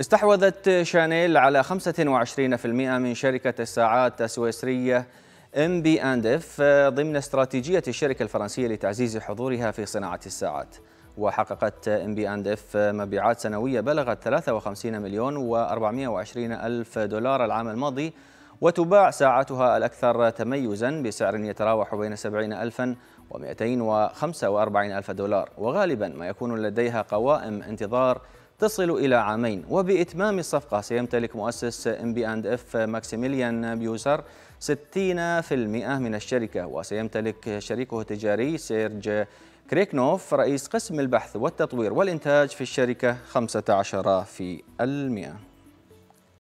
استحوذت شانيل على 25% من شركة الساعات السويسرية ام بي اند اف آه، ضمن استراتيجية الشركة الفرنسية لتعزيز حضورها في صناعة الساعات وحققت ام بي اند اف آه، مبيعات سنوية بلغت 53 مليون و420 ألف دولار العام الماضي وتباع ساعتها الأكثر تميزا بسعر يتراوح بين 70 ألفا و245 ألف دولار وغالبا ما يكون لديها قوائم انتظار تصل إلى عامين وبإتمام الصفقة سيمتلك مؤسس ام بي اند اف ماكسيميليان بيوسر 60% من الشركة وسيمتلك شريكه التجاري سيرج كريكنوف رئيس قسم البحث والتطوير والإنتاج في الشركة 15%